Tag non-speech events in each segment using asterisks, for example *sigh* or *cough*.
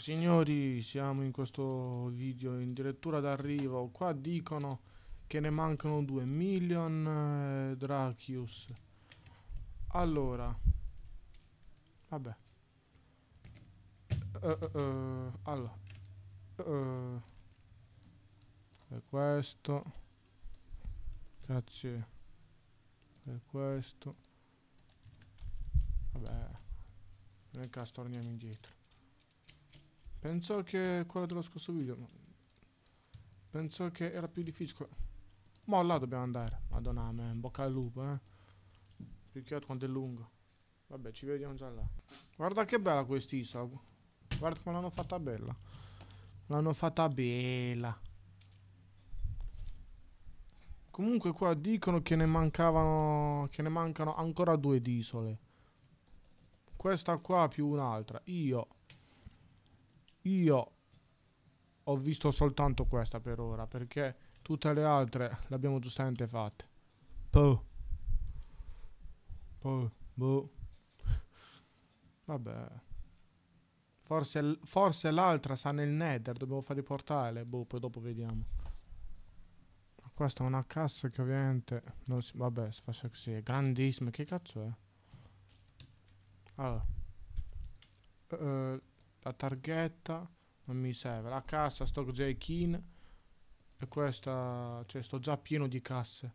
Signori, siamo in questo video in direttura d'arrivo. Qua dicono che ne mancano 2 million eh, Dracius. Allora, vabbè. Uh, uh, uh, allora, questo. Grazie. E questo. Vabbè, nel caso torniamo indietro. Penso che quella dello scorso video. Penso che era più difficile. Ma là dobbiamo andare. Madonna, man, bocca al lupo, eh. Più quanto è lungo. Vabbè, ci vediamo già là. Guarda che bella quest'isola. Guarda come l'hanno fatta bella. L'hanno fatta bella. Comunque qua dicono che ne mancavano... Che ne mancano ancora due di isole. Questa qua più un'altra. Io io ho visto soltanto questa per ora, perché tutte le altre le abbiamo giustamente fatte. Puh. Boh. Puh. Boh, boh. Vabbè. Forse, forse l'altra sta nel nether, dobbiamo fare il portale. Boh, poi dopo vediamo. Ma questa è una cassa che ovviamente... Non si, vabbè, si faccia così. È grandissima. Che cazzo è? Allora. Uh, la targhetta non mi serve. La cassa, sto j in E questa... Cioè, sto già pieno di casse.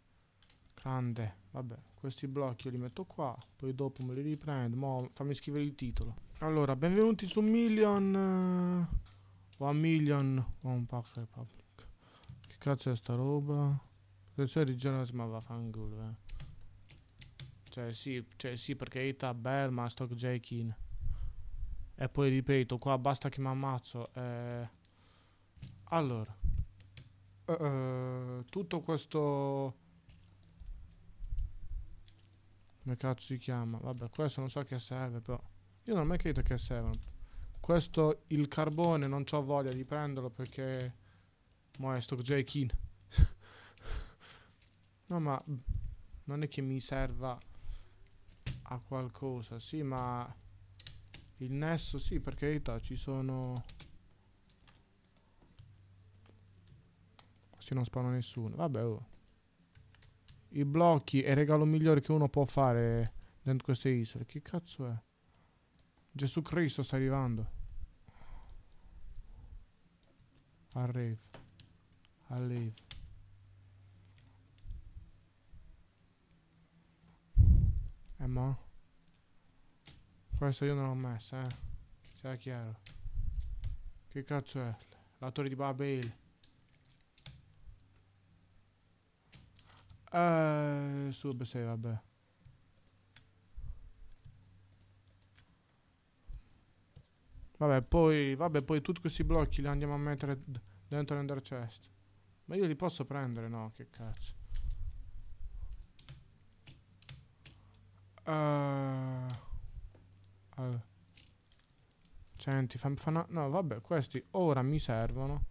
Grande. Vabbè, questi blocchi io li metto qua. Poi dopo me li riprendo. Mo fammi scrivere il titolo. Allora, benvenuti su Million... Eh, One Million... One Pack Republic. Che cazzo è sta roba? Protezione di Genos, ma vaffanculo, eh. Cioè, sì, cioè, sì, perché è Bell, ma Stock jake in. E poi ripeto, qua basta che mi ammazzo. Eh. Allora. Eh, eh, tutto questo... Come cazzo si chiama? Vabbè, questo non so che serve, però... Io non ho mai capito che serve. Questo, il carbone, non ho voglia di prenderlo perché... Mo' è sto J. Keen. *laughs* no, ma... Non è che mi serva a qualcosa, sì, ma... Il nesso, sì, per carità, ci sono... Così non spawna nessuno. Vabbè, oh. I blocchi è il regalo migliore che uno può fare dentro queste isole. Che cazzo è? Gesù Cristo sta arrivando. Arrive. Arrive. E questo io non l'ho messa, eh. Sia chiaro. Che cazzo è? La torre di Babel. Eh, sub, sì, vabbè. Vabbè, poi, vabbè, poi tutti questi blocchi li andiamo a mettere dentro l'ender chest. Ma io li posso prendere? No, che cazzo. Uh... Allora. Senti, fammi fa No, vabbè, questi ora mi servono.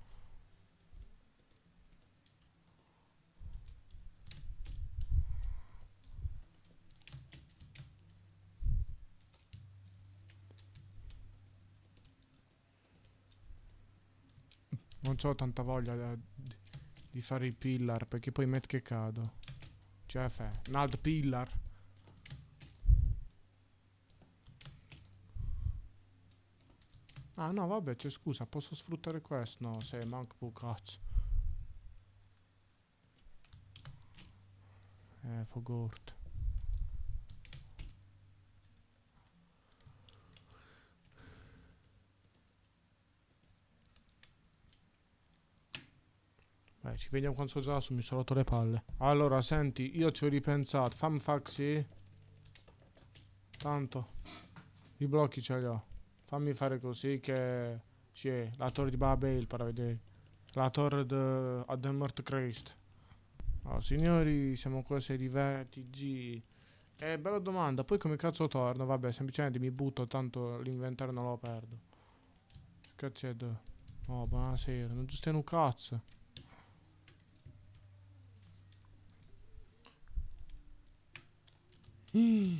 Non ho tanta voglia da, eh, di, di, fare i pillar perché poi met che cado. Cioè, un altro pillar. Ah no, vabbè, c'è scusa, posso sfruttare questo? No, se manco più cazzo. Eh, Fogort. Beh, ci vediamo già su, mi sono rotto le palle. Allora, senti, io ci ho ripensato. Fammi faxi. Tanto. I blocchi ce li ho. Fammi fare così che... Sì, la torre di Babel, para vedere. La torre di a Demort Christ. Oh, signori, siamo quasi arrivati, G. Eh, bella domanda. Poi come cazzo torno? Vabbè, semplicemente mi butto, tanto l'inventario non lo perdo. Cazzo è dove? Oh, buonasera. Non ci stiano un cazzo. Mm.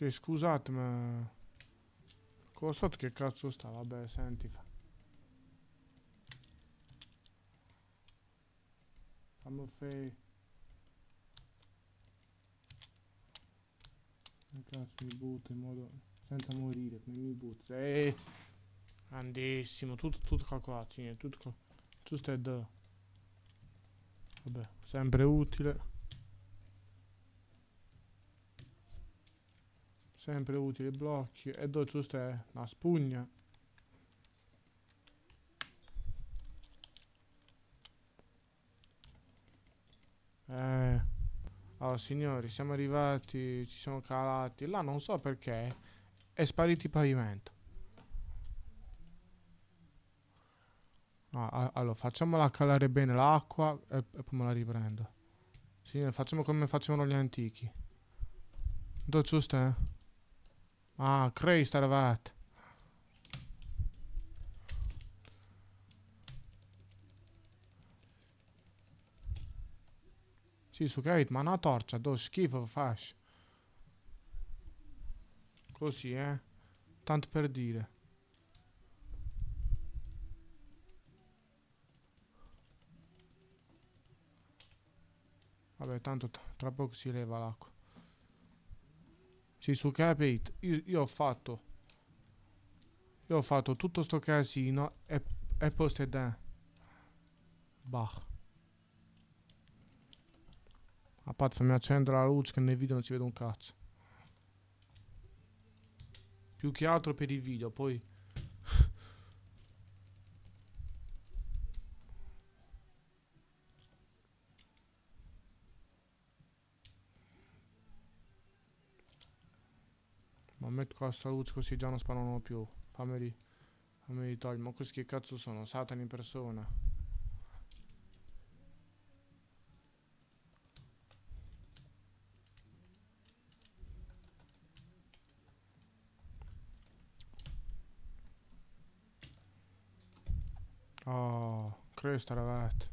Sì, scusate, ma... Cosa so che cazzo sta? Vabbè, senti. Fa. Fammi fare... Cazzo, mi butto in modo... Senza morire, mi butto. Ehi! Grandissimo, tutto, tutto calcolato, tutto... Giusto è da... Vabbè, sempre utile. Sempre utili blocchi. E do giusto è una spugna. Eh. Oh signori, siamo arrivati, ci siamo calati. Là non so perché è sparito il pavimento. allora, facciamola calare bene l'acqua e, e, poi me la riprendo. Signori, facciamo come facevano gli antichi. Do giusto, eh? Ah, Christ alavat. Sì, su Kate, ma una torcia, do schifo fascia. Così, eh. Tanto per dire. Vabbè, tanto tra poco si leva l'acqua. Sei su Capit? Io, io ho fatto. Io ho fatto tutto sto casino e, e posto da. Bah. A parte fammi accendere la luce che nel video non si vede un cazzo. Più che altro per il video, poi... costa luce così già non sparano più. Fammeli, fammeli togliere. Ma questi che cazzo sono? Satan in persona. Oh, cresta ravate.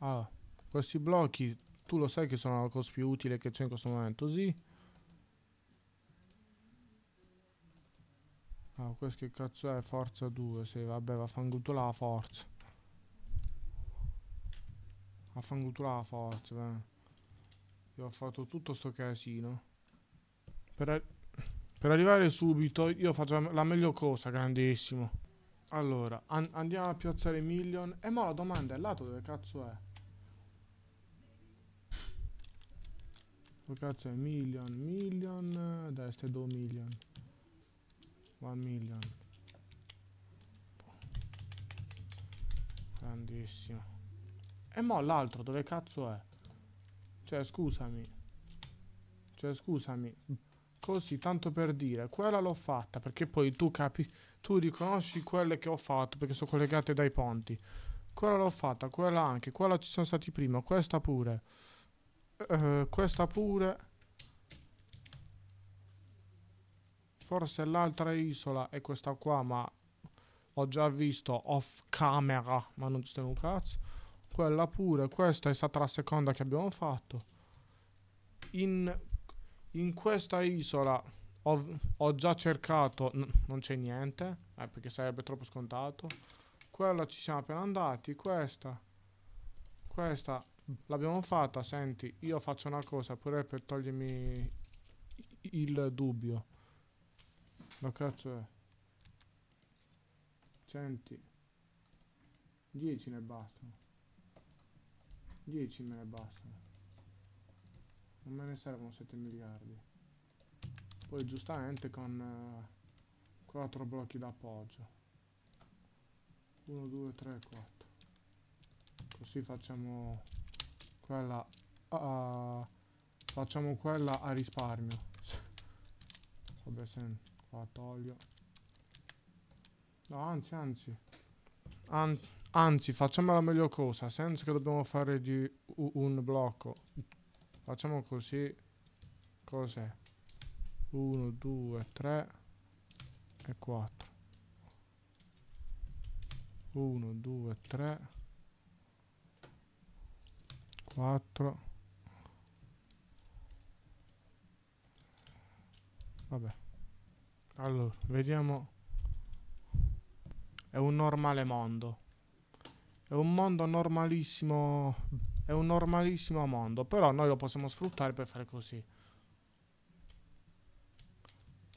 Allora, ah, questi blocchi, tu lo sai che sono la cosa più utile che c'è in questo momento, sì? Ah, questo che cazzo è? Forza 2, sì, vabbè, vaffanculo la forza. Vaffanculo la forza, beh. Io ho fatto tutto sto casino. Per, per arrivare subito io faccio la, meglio cosa, grandissimo. Allora, an andiamo a piazzare Million. E mo la domanda è lato dove cazzo è? Dove cazzo è? Million, Million... Dai, ste 2 Million. 1 million grandissimo e mo l'altro dove cazzo è cioè scusami cioè scusami così tanto per dire quella l'ho fatta perché poi tu capi tu riconosci quelle che ho fatto perché sono collegate dai ponti quella l'ho fatta quella anche quella ci sono stati prima questa pure eh, eh questa pure forse l'altra isola è questa qua, ma ho già visto off camera, ma non ci c'è un cazzo. Quella pure, questa è stata la seconda che abbiamo fatto. In, in questa isola ho, ho già cercato, non c'è niente, eh, perché sarebbe troppo scontato. Quella ci siamo appena andati, questa, questa l'abbiamo fatta, senti, io faccio una cosa pure per togliermi il dubbio. Ma cazzo è? Senti. 10 ne bastano. 10 me ne bastano. Non me ne servono 7 miliardi. Poi giustamente con eh, 4 blocchi d'appoggio. 1, 2, 3, 4. Così facciamo quella... Uh, facciamo quella a risparmio. *laughs* Vabbè, senti. Qua toglio. No, anzi, anzi. An anzi, facciamo la meglio cosa, senza che dobbiamo fare di un blocco. Facciamo così. Cos'è? 1, 2, 3 e 4. 1, 2, 3, 4. Vabbè. Allora, vediamo. È un normale mondo. È un mondo normalissimo. È un normalissimo mondo. Però noi lo possiamo sfruttare per fare così.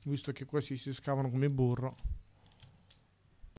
Visto che questi si scavano come burro.